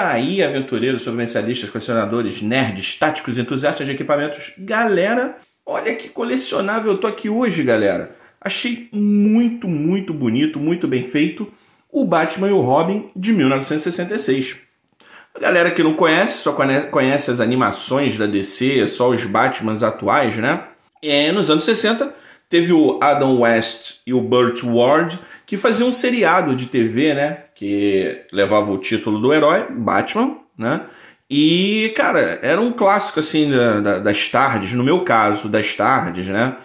aí, aventureiros, sobrevivencialistas, colecionadores, nerds, táticos, entusiastas de equipamentos, galera, olha que colecionável eu tô aqui hoje, galera. Achei muito, muito bonito, muito bem feito o Batman e o Robin de 1966. A galera que não conhece, só conhece as animações da DC, só os Batmans atuais, né? É, nos anos 60 teve o Adam West e o Burt Ward que fazia um seriado de TV, né? Que levava o título do herói, Batman, né? E, cara, era um clássico, assim, da, das tardes, no meu caso, das tardes, né?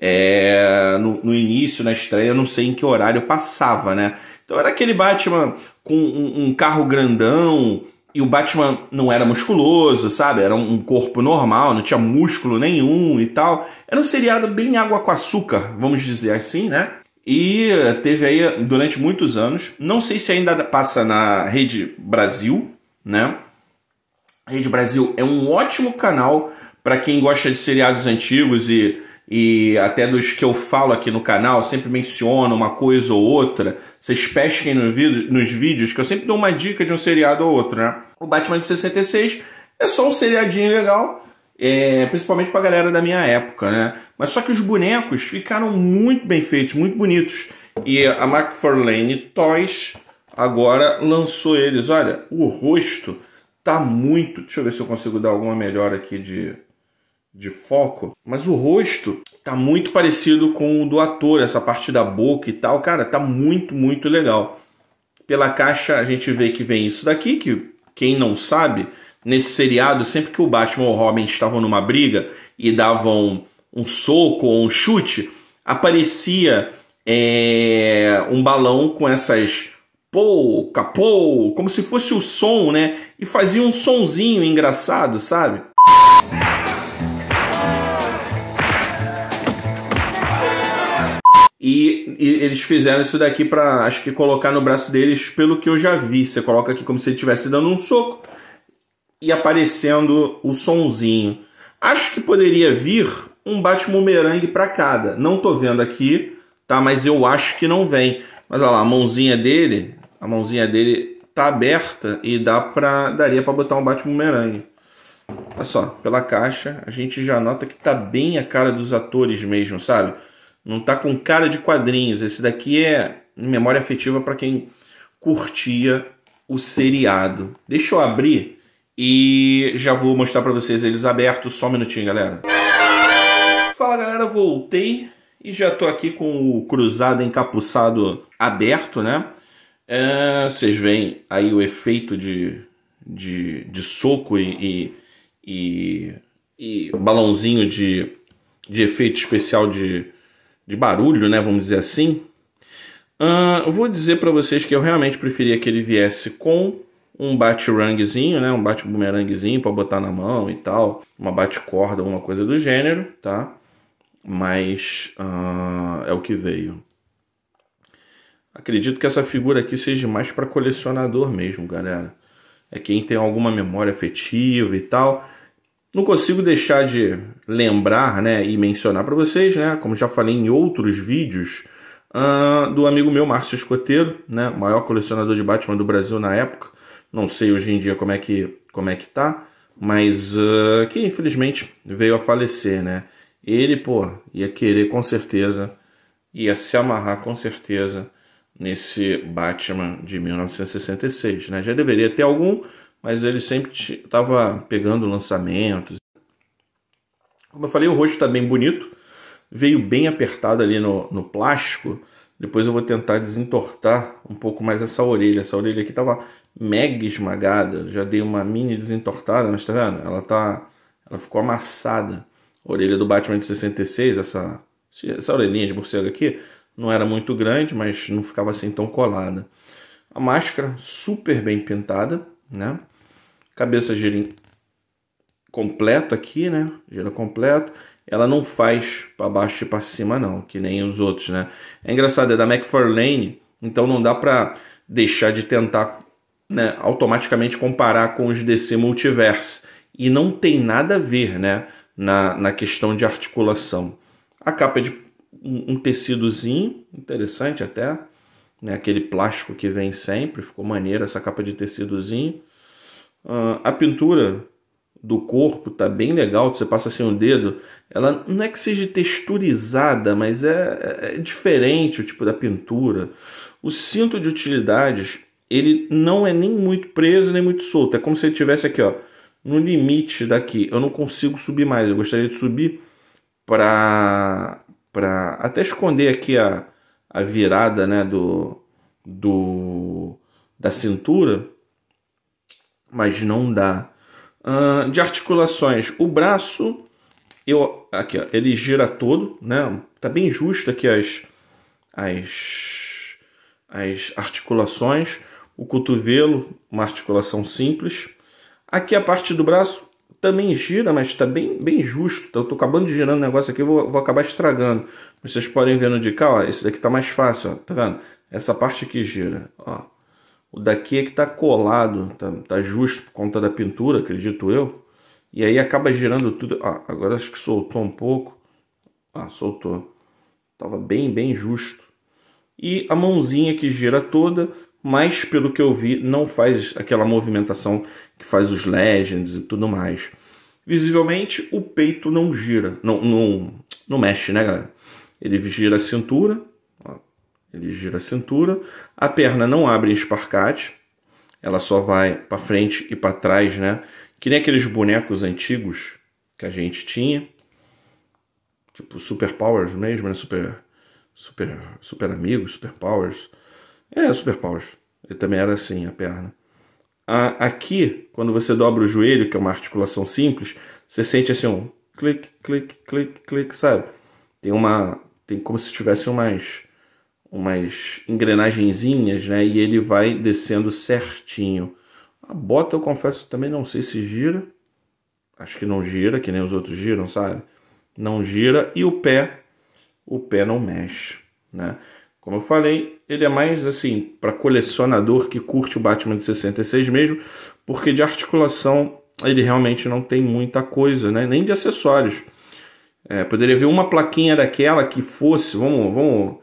É, no, no, início, na estreia, eu não sei em que horário passava, né? Então era aquele Batman com um, um carro grandão, e o Batman não era musculoso, sabe? Era um corpo normal, não tinha músculo nenhum e tal. Era um seriado bem água com açúcar, vamos dizer assim, né? E eh, teve aí durante muitos anos. Não sei se ainda passa na Rede Brasil, né? A Rede Brasil é um ótimo canal para quem gosta de seriados antigos e, e até dos que eu falo aqui no canal, sempre menciono uma coisa ou outra. Vocês pesquem no vídeo, nos vídeos que eu sempre dou uma dica de um seriado ou outro, né? O Batman de 66 é só um seriadinho legal é, principalmente a galera da minha época, né? Mas só que os bonecos ficaram muito bem feitos, muito bonitos. E a McFarlane Toys agora lançou eles. Olha, o rosto tá muito. Deixa eu ver se eu consigo dar alguma melhor aqui de, de foco. Mas o rosto tá muito parecido com o do ator, essa parte da boca e tal. Cara, tá muito, muito legal. Pela caixa a gente vê que vem isso daqui, que quem não sabe nesse seriado, sempre que o Batman ou o Robin estavam numa briga e davam um soco ou um chute, aparecia é, um balão com essas pou, capou, como se fosse o som, né? E fazia um sonzinho engraçado, sabe? E, e, eles fizeram isso daqui para acho que colocar no braço deles, pelo que eu já vi. Você coloca aqui como se ele estivesse dando um soco e aparecendo o sonzinho. Acho que poderia vir um bate-bumerangue para cada. Não tô vendo aqui, tá? Mas eu acho que não vem. Mas olha lá, a mãozinha dele, a mãozinha dele tá aberta e dá pra, daria para botar um bate-bumerangue. Olha só, pela caixa, a gente já nota que tá bem a cara dos atores mesmo, sabe? Não tá com cara de quadrinhos. Esse daqui é memória afetiva para quem curtia o seriado. Deixa eu abrir e já vou mostrar para vocês eles abertos, só um minutinho, galera. Fala, galera, voltei e já tô aqui com o cruzado encapuçado aberto, né? É, vocês veem aí o efeito de, de, de soco e, e, e, e balãozinho de, de efeito especial de, de barulho, né? Vamos dizer assim. Uh, eu vou dizer para vocês que eu realmente preferia que ele viesse com um bate-rangzinho, né? Um bate-bumeranguezinho para botar na mão e tal. Uma bate-corda, alguma coisa do gênero, tá? Mas uh, é o que veio. Acredito que essa figura aqui seja mais para colecionador mesmo, galera. É quem tem alguma memória afetiva e tal. Não consigo deixar de lembrar né, e mencionar para vocês, né, como já falei em outros vídeos, uh, do amigo meu, Márcio Escoteiro, né, maior colecionador de Batman do Brasil na época não sei hoje em dia como é que, como é que tá, mas uh, que infelizmente veio a falecer, né? Ele, pô, ia querer com certeza, ia se amarrar com certeza nesse Batman de 1966, né? Já deveria ter algum, mas ele sempre estava pegando lançamentos. Como eu falei, o rosto está bem bonito, veio bem apertado ali no, no plástico. Depois eu vou tentar desentortar um pouco mais essa orelha. Essa orelha aqui estava mega esmagada. Já dei uma mini desentortada, mas tá vendo? Ela tá. Ela ficou amassada. A orelha do Batman de 66, essa, essa orelhinha de morcego aqui, não era muito grande, mas não ficava assim tão colada. A máscara super bem pintada, né? Cabeça girim completo aqui, né? Gira completo. Ela não faz para baixo e para cima não, que nem os outros, né? É engraçado, é da McFarlane, então não dá para deixar de tentar né, automaticamente comparar com os DC Multiverse. E não tem nada a ver né, na, na questão de articulação. A capa é de um, tecidozinho, interessante até, né, aquele plástico que vem sempre, ficou maneiro essa capa de tecidozinho. Uh, a pintura do corpo tá bem legal, você passa assim o um dedo, ela não é que seja texturizada, mas é, é, é diferente o tipo da pintura. O cinto de utilidades ele não é nem muito preso nem muito solto. É como se ele tivesse aqui, ó, no limite daqui. Eu não consigo subir mais. Eu gostaria de subir para para até esconder aqui a, a virada, né, do do da cintura, mas não dá. Uh, de articulações, o braço eu aqui, ó, ele gira todo, né? Tá bem justo aqui as as as articulações o cotovelo, uma articulação simples. Aqui a parte do braço também gira, mas está bem, bem justo. Eu estou acabando de girar o um negócio aqui, vou, vou acabar estragando. vocês podem ver no de cá, ó, esse daqui está mais fácil, ó, tá vendo? Essa parte aqui gira, ó. O daqui é que está colado, tá, tá justo por conta da pintura, acredito eu. E aí acaba girando tudo. Ó, agora acho que soltou um pouco. Ah, soltou. Tava bem, bem justo. E a mãozinha que gira toda mas pelo que eu vi, não faz aquela movimentação que faz os Legends e tudo mais. Visivelmente, o peito não gira, não, não, não mexe, né, galera? Ele gira a cintura, ó, ele gira a cintura, a perna não abre em esparcate, ela só vai para frente e para trás, né? Que nem aqueles bonecos antigos que a gente tinha, tipo Super Powers mesmo, né? Super, super, super Amigos, Super Powers. É, super paus. Eu também era assim, a perna. A, aqui, quando você dobra o joelho, que é uma articulação simples, você sente assim um clique, clique, clique, clique, sabe? Tem uma. Tem como se tivesse umas. umas engrenagenzinhas, né? E ele vai descendo certinho. A bota, eu confesso, também não sei se gira. Acho que não gira, que nem os outros giram, sabe? Não gira. E o pé, o pé não mexe, né? Como eu falei, ele é mais assim para colecionador que curte o Batman de 66 mesmo, porque de articulação ele realmente não tem muita coisa, né? nem de acessórios. É, poderia ver uma plaquinha daquela que fosse, vamos, vamos,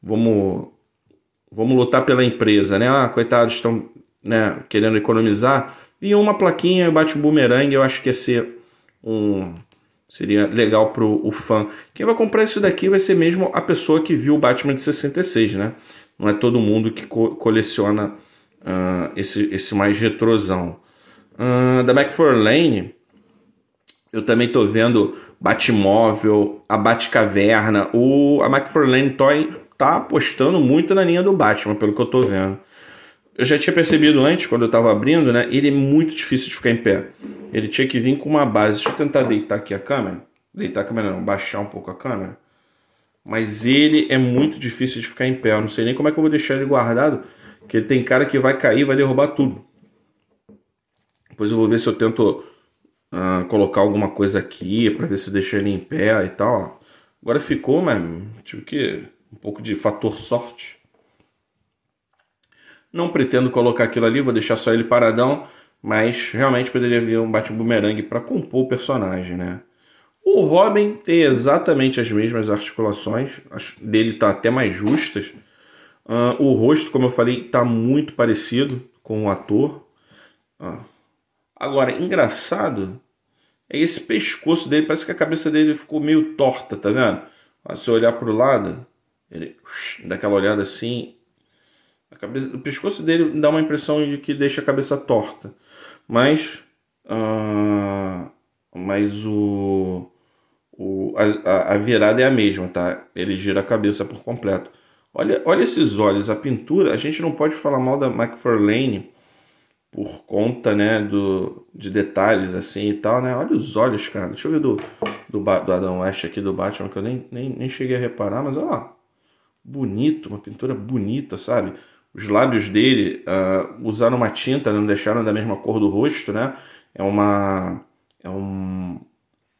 vamos, vamos lutar pela empresa, né? Ah, coitados, estão né, querendo economizar. E uma plaquinha bate Boomerang, eu acho que ia ser um, Seria legal para o fã. Quem vai comprar isso daqui vai ser mesmo a pessoa que viu o Batman de 66, né? Não é todo mundo que co coleciona uh, esse, esse mais retrosão. Uh, ah, da McFarlane, eu também tô vendo Batmóvel, a Batcaverna. O, a McFarlane Toy tá apostando muito na linha do Batman, pelo que eu tô vendo eu já tinha percebido antes, quando eu estava abrindo, né? Ele é muito difícil de ficar em pé. Ele tinha que vir com uma base. Deixa eu tentar deitar aqui a câmera. Deitar a câmera não, baixar um pouco a câmera. Mas ele é muito difícil de ficar em pé. Eu não sei nem como é que eu vou deixar ele guardado. Porque ele tem cara que vai cair vai derrubar tudo. Depois eu vou ver se eu tento uh, colocar alguma coisa aqui para ver se deixa ele em pé e tal. Agora ficou, mas tive que. Um pouco de fator sorte. Não pretendo colocar aquilo ali, vou deixar só ele paradão, mas realmente poderia vir um bate-bumerangue para compor o personagem, né? O Robin tem exatamente as mesmas articulações, dele tá até mais justas. Uh, o rosto, como eu falei, tá muito parecido com o ator. Uh. Agora, engraçado é esse pescoço dele, parece que a cabeça dele ficou meio torta, tá vendo? Se eu olhar para o lado, ele dá aquela olhada assim Cabeça, o pescoço dele dá uma impressão de que deixa a cabeça torta. Mas. Uh, mas o. o a, a, virada é a mesma, tá? Ele gira a cabeça por completo. Olha, olha esses olhos, a pintura. A gente não pode falar mal da McFarlane por conta, né, do, de detalhes assim e tal, né? Olha os olhos, cara. Deixa eu ver do, do, do Adam West aqui, do Batman, que eu nem, nem, nem cheguei a reparar, mas olha lá. Bonito, uma pintura bonita, sabe? os lábios dele uh, ah, usaram uma tinta, né, não deixaram da mesma cor do rosto, né? É uma é um,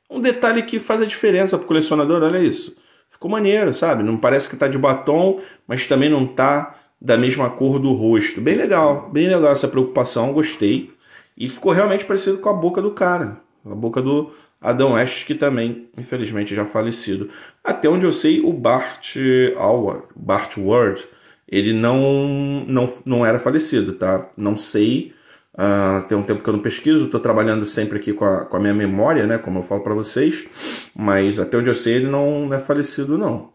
um detalhe que faz a diferença pro colecionador, olha isso. Ficou maneiro, sabe? Não parece que tá de batom, mas também não tá da mesma cor do rosto. Bem legal, bem legal essa preocupação, gostei. E ficou realmente parecido com a boca do cara, a boca do Adam West, que também, infelizmente, já falecido. Até onde eu sei, o Bart Howard, Bart Ward, ele não, não, não era falecido, tá? Não sei, uh, tem um tempo que eu não pesquiso, estou trabalhando sempre aqui com a, com a minha memória, né? Como eu falo para vocês, mas até onde eu sei ele não, não é falecido, não.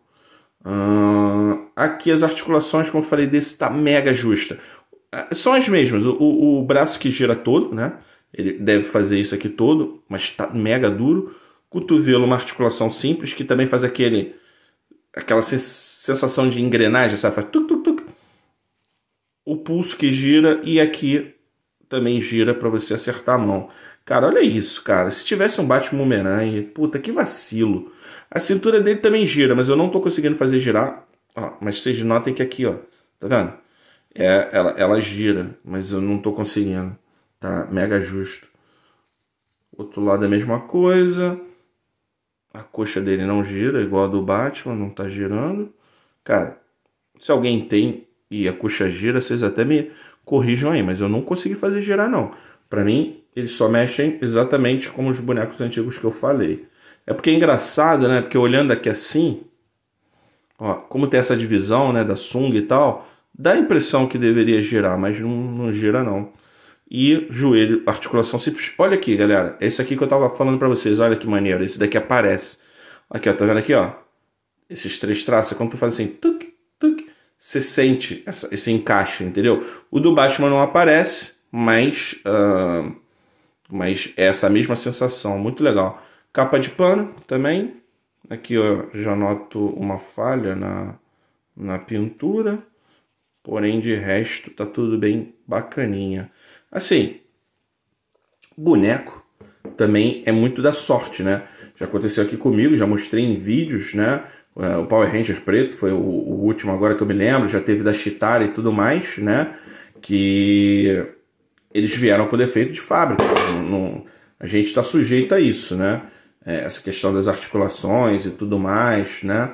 Uh, aqui as articulações, como eu falei, desse tá mega justa. Ah, são as mesmas, o, o, o braço que gira todo, né? Ele deve fazer isso aqui todo, mas tá mega duro. Cotovelo, uma articulação simples, que também faz aquele aquela sensação de engrenagem, sabe? Faz tuc, tuc, tuc. O pulso que gira e aqui também gira para você acertar a mão. Cara, olha isso, cara. Se tivesse um bate Batman puta que vacilo. A cintura dele também gira, mas eu não tô conseguindo fazer girar. Ó, mas vocês notem que aqui, ó, tá vendo? É, ela, ela gira, mas eu não tô conseguindo. Tá mega justo. Outro lado é a mesma coisa a coxa dele não gira, igual a do Batman, não tá girando. Cara, se alguém tem e a coxa gira, vocês até me corrijam aí, mas eu não consegui fazer girar não. Para mim, eles só mexem exatamente como os bonecos antigos que eu falei. É porque é engraçado, né? Porque olhando aqui assim, ó, como tem essa divisão, né, da sunga e tal, dá a impressão que deveria girar, mas não, não gira não e joelho, articulação simples. Olha aqui, galera, é isso aqui que eu tava falando para vocês, olha que maneiro, esse daqui aparece. Aqui, ó, tá vendo aqui, ó? Esses três traços, é quando tu faz assim, tuc, tuc, você sente essa, esse encaixe, entendeu? O do Batman não aparece, mas, uh, mas é essa mesma sensação, muito legal. Capa de pano também, aqui ó, já noto uma falha na, na pintura, porém de resto tá tudo bem bacaninha. Assim, boneco também é muito da sorte, né? Já aconteceu aqui comigo, já mostrei em vídeos, né? É, o Power Ranger preto foi o, o último agora que eu me lembro, já teve da Chitara e tudo mais, né? Que eles vieram com defeito de fábrica. Não, não, a gente está sujeito a isso, né? É, essa questão das articulações e tudo mais, né?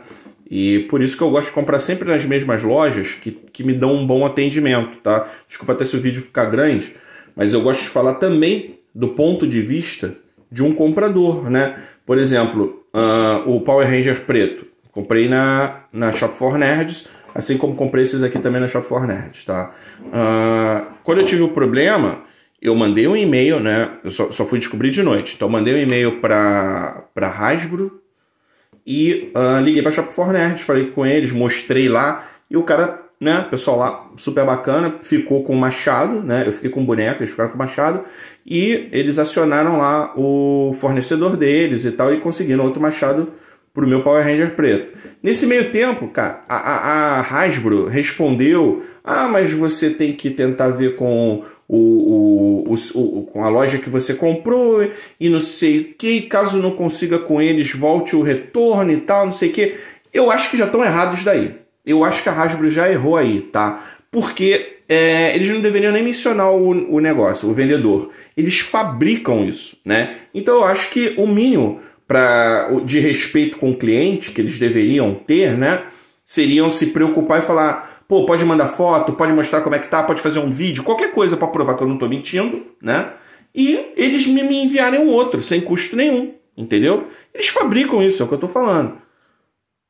E por isso que eu gosto de comprar sempre nas mesmas lojas que, que me dão um bom atendimento, tá? Desculpa até se o vídeo ficar grande, mas eu gosto de falar também do ponto de vista de um comprador, né? Por exemplo, uh, o Power Ranger preto, comprei na, na Shop for Nerds, assim como comprei esses aqui também na Shop for Nerds, tá? Uh, quando eu tive o problema, eu mandei um e-mail, né? Eu só, só fui descobrir de noite, então mandei um e-mail para Hasbro e uh, liguei para Shop for Nerds, falei com eles, mostrei lá e o cara né? O pessoal lá, super bacana, ficou com o machado, né? Eu fiquei com o boneco, eles ficaram com o machado. E eles acionaram lá o fornecedor deles e tal, e conseguiram outro machado pro meu Power Ranger preto. Nesse meio tempo, cara, a, a, a Hasbro respondeu: Ah, mas você tem que tentar ver com o, o, o, com a loja que você comprou e não sei o que. Caso não consiga com eles, volte o retorno e tal, não sei o que. Eu acho que já estão errados daí eu acho que a Hasbro já errou aí, tá? Porque é, eles não deveriam nem mencionar o, o, negócio, o vendedor. Eles fabricam isso, né? Então eu acho que o mínimo pra, de respeito com o cliente que eles deveriam ter, né? Seriam se preocupar e falar, pô, pode mandar foto, pode mostrar como é que tá, pode fazer um vídeo, qualquer coisa para provar que eu não tô mentindo, né? E eles me, me enviarem um outro, sem custo nenhum, entendeu? Eles fabricam isso, é o que eu tô falando.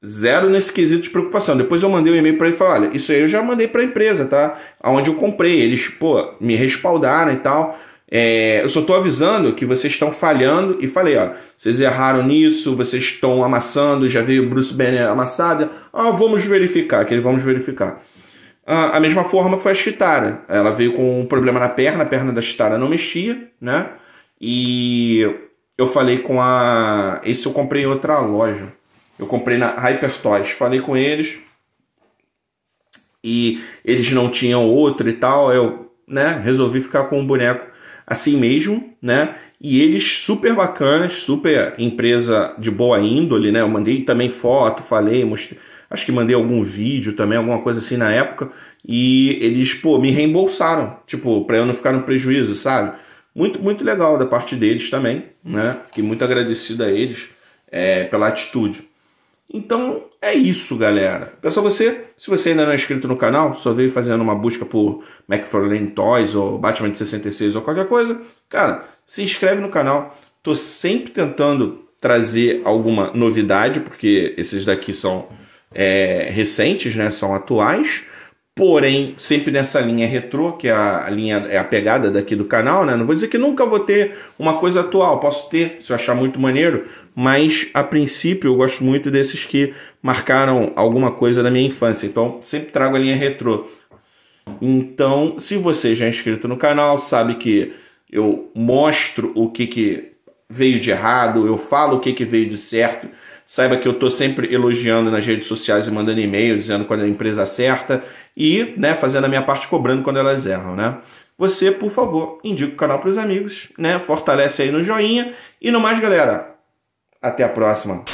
Zero nesse quesito de preocupação. Depois eu mandei um e-mail para ele e falei: olha, isso aí eu já mandei para a empresa, tá? Aonde eu comprei. Eles, pô, me respaldaram e tal. É, eu só estou avisando que vocês estão falhando e falei, ó, vocês erraram nisso, vocês estão amassando, já veio o Bruce Banner amassada. Ah, vamos verificar, que vamos verificar. Ah, a mesma forma foi a Chitara. Ela veio com um problema na perna, a perna da Chitara não mexia, né? E eu falei com a. Esse eu comprei em outra loja. Eu comprei na Hypertoys, falei com eles e eles não tinham outro e tal. Eu, né, resolvi ficar com o um boneco assim mesmo, né? E eles super bacanas, super empresa de boa índole, né? Eu mandei também foto, falei, mostrei, acho que mandei algum vídeo também, alguma coisa assim na época, e eles, pô, me reembolsaram, tipo, para eu não ficar no prejuízo, sabe? Muito, muito legal da parte deles também, né? Fiquei muito agradecido a eles é, pela atitude. Então é isso, galera. Pessoal, você, se você ainda não é inscrito no canal, só veio fazendo uma busca por McFarlane Toys ou Batman de 66 ou qualquer coisa, cara, se inscreve no canal. Tô sempre tentando trazer alguma novidade, porque esses daqui são é, recentes, né? São atuais. Porém, sempre nessa linha retrô, que é a, linha é a pegada daqui do canal, né? Não vou dizer que nunca vou ter uma coisa atual, posso ter, se eu achar muito maneiro, mas a princípio eu gosto muito desses que marcaram alguma coisa da minha infância, então sempre trago a linha retrô. Então, se você já é inscrito no canal, sabe que eu mostro o que, que veio de errado, eu falo o que, que veio de certo. Saiba que eu estou sempre elogiando nas redes sociais e mandando e-mail, dizendo quando a empresa certa e né, fazendo a minha parte cobrando quando elas erram. Né? Você, por favor, indica o canal para os amigos, né? fortalece aí no joinha. E no mais, galera, até a próxima!